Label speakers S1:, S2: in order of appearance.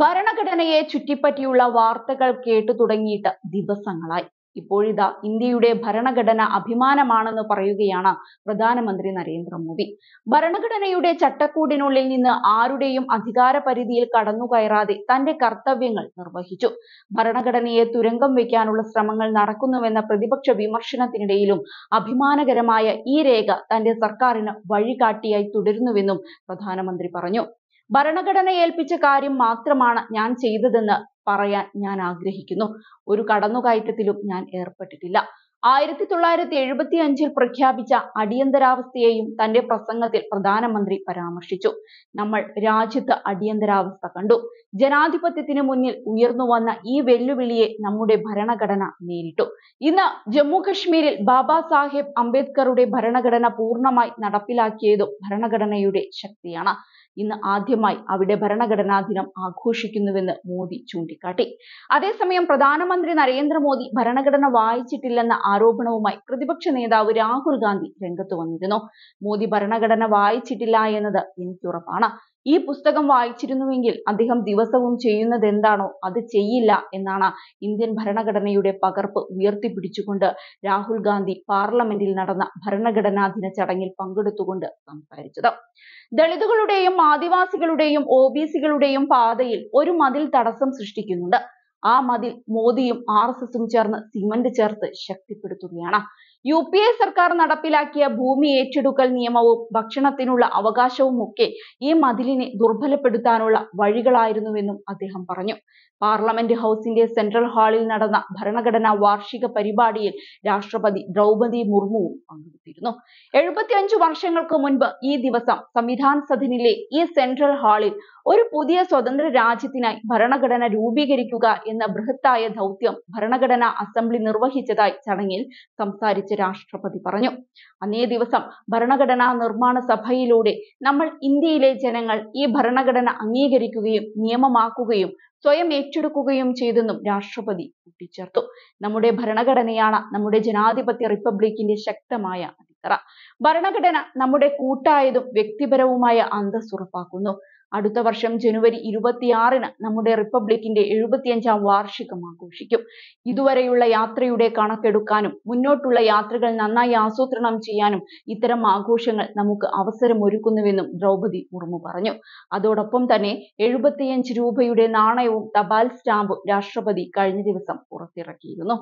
S1: ഭരണഘടനയെ ചുറ്റിപ്പറ്റിയുള്ള വാർത്തകൾ കേട്ടു തുടങ്ങിയിട്ട് ദിവസങ്ങളായി ഇപ്പോഴിതാ ഇന്ത്യയുടെ ഭരണഘടന അഭിമാനമാണെന്ന് പറയുകയാണ് പ്രധാനമന്ത്രി നരേന്ദ്രമോദി ഭരണഘടനയുടെ ചട്ടക്കൂടിനുള്ളിൽ നിന്ന് ആരുടെയും അധികാര പരിധിയിൽ കടന്നുകയറാതെ തന്റെ കർത്തവ്യങ്ങൾ നിർവഹിച്ചു ഭരണഘടനയെ തുരങ്കം വയ്ക്കാനുള്ള ശ്രമങ്ങൾ നടക്കുന്നുവെന്ന പ്രതിപക്ഷ വിമർശനത്തിനിടയിലും അഭിമാനകരമായ ഈ രേഖ തന്റെ സർക്കാരിന് വഴികാട്ടിയായി തുടരുന്നുവെന്നും പ്രധാനമന്ത്രി പറഞ്ഞു ഭരണഘടന ഏൽപ്പിച്ച കാര്യം മാത്രമാണ് ഞാൻ ചെയ്തതെന്ന് പറയാൻ ഞാൻ ആഗ്രഹിക്കുന്നു ഒരു കടന്നുകയറ്റത്തിലും ഞാൻ ഏർപ്പെട്ടിട്ടില്ല ആയിരത്തി തൊള്ളായിരത്തി എഴുപത്തി അഞ്ചിൽ പ്രഖ്യാപിച്ച അടിയന്തരാവസ്ഥയെയും തന്റെ പ്രസംഗത്തിൽ പ്രധാനമന്ത്രി പരാമർശിച്ചു നമ്മൾ രാജ്യത്ത് അടിയന്തരാവസ്ഥ കണ്ടു ജനാധിപത്യത്തിന് മുന്നിൽ ഉയർന്നു വന്ന ഈ വെല്ലുവിളിയെ നമ്മുടെ ഭരണഘടന നേരിട്ടു ഇന്ന് ജമ്മു കശ്മീരിൽ ബാബാ സാഹേബ് അംബേദ്കറുടെ ഭരണഘടന പൂർണ്ണമായി നടപ്പിലാക്കിയതും ഭരണഘടനയുടെ ശക്തിയാണ് ഇന്ന് ആദ്യമായി അവിടെ ഭരണഘടനാ ദിനം ആഘോഷിക്കുന്നുവെന്ന് മോദി ചൂണ്ടിക്കാട്ടി അതേസമയം പ്രധാനമന്ത്രി നരേന്ദ്രമോദി ഭരണഘടന വായിച്ചിട്ടില്ലെന്ന ആരോപണവുമായി പ്രതിപക്ഷ നേതാവ് രാഹുൽ ഗാന്ധി രംഗത്ത് വന്നിരുന്നു മോദി ഭരണഘടന വായിച്ചിട്ടില്ല എന്നത് എനിക്കുറപ്പാണ് ഈ പുസ്തകം വായിച്ചിരുന്നുവെങ്കിൽ അദ്ദേഹം ദിവസവും ചെയ്യുന്നത് എന്താണോ അത് ചെയ്യില്ല എന്നാണ് ഇന്ത്യൻ ഭരണഘടനയുടെ പകർപ്പ് ഉയർത്തിപ്പിടിച്ചുകൊണ്ട് രാഹുൽ ഗാന്ധി പാർലമെന്റിൽ നടന്ന ഭരണഘടനാ ദിന ചടങ്ങിൽ പങ്കെടുത്തുകൊണ്ട് സംസാരിച്ചത് ദളിതുകളുടെയും ആദിവാസികളുടെയും ഒ ബി സികളുടെയും പാതയിൽ ഒരു മതിൽ തടസ്സം സൃഷ്ടിക്കുന്നുണ്ട് ആ മതിൽ മോദിയും ആർ എസ് എസും ചേർന്ന് സിമന്റ് ചേർത്ത് ശക്തിപ്പെടുത്തുകയാണ് യു പി എ സർക്കാർ നടപ്പിലാക്കിയ ഭൂമി ഏറ്റെടുക്കൽ നിയമവും ഭക്ഷണത്തിനുള്ള അവകാശവും ഒക്കെ ഈ മതിലിനെ ദുർബലപ്പെടുത്താനുള്ള വഴികളായിരുന്നുവെന്നും അദ്ദേഹം പറഞ്ഞു പാർലമെന്റ് ഹൗസിന്റെ സെൻട്രൽ ഹാളിൽ നടന്ന ഭരണഘടനാ വാർഷിക പരിപാടിയിൽ രാഷ്ട്രപതി ദ്രൗപതി മുർമുവും പങ്കെടുത്തിരുന്നു എഴുപത്തിയഞ്ചു വർഷങ്ങൾക്ക് മുൻപ് ഈ ദിവസം സംവിധാൻ സദനിലെ ഈ സെൻട്രൽ ഹാളിൽ ഒരു പുതിയ സ്വതന്ത്ര രാജ്യത്തിനായി ഭരണഘടന രൂപീകരിക്കുക എന്ന ബൃഹത്തായ ദൗത്യം ഭരണഘടനാ അസംബ്ലി നിർവഹിച്ചതായി ചടങ്ങിൽ സംസാരിച്ച രാഷ്ട്രപതി പറഞ്ഞു അന്നേ ദിവസം ഭരണഘടനാ നിർമ്മാണ സഭയിലൂടെ നമ്മൾ ഇന്ത്യയിലെ ജനങ്ങൾ ഈ ഭരണഘടന അംഗീകരിക്കുകയും നിയമമാക്കുകയും സ്വയം ഏറ്റെടുക്കുകയും ചെയ്തെന്നും രാഷ്ട്രപതി കൂട്ടിച്ചേർത്തു നമ്മുടെ ഭരണഘടനയാണ് നമ്മുടെ ജനാധിപത്യ റിപ്പബ്ലിക്കിന്റെ ശക്തമായ അടിത്തറ ഭരണഘടന നമ്മുടെ കൂട്ടായതും വ്യക്തിപരവുമായ അന്തസ്സുറപ്പാക്കുന്നു അടുത്ത വർഷം ജനുവരി ഇരുപത്തിയാറിന് നമ്മുടെ റിപ്പബ്ലിക്കിന്റെ എഴുപത്തിയഞ്ചാം വാർഷികം ആഘോഷിക്കും ഇതുവരെയുള്ള യാത്രയുടെ കണക്കെടുക്കാനും മുന്നോട്ടുള്ള യാത്രകൾ നന്നായി ആസൂത്രണം ചെയ്യാനും ഇത്തരം ആഘോഷങ്ങൾ നമുക്ക് അവസരമൊരുക്കുന്നുവെന്നും ദ്രൗപതി മുർമു പറഞ്ഞു അതോടൊപ്പം തന്നെ എഴുപത്തിയഞ്ച് രൂപയുടെ നാണയവും തപാൽ സ്റ്റാമ്പും രാഷ്ട്രപതി കഴിഞ്ഞ ദിവസം പുറത്തിറക്കിയിരുന്നു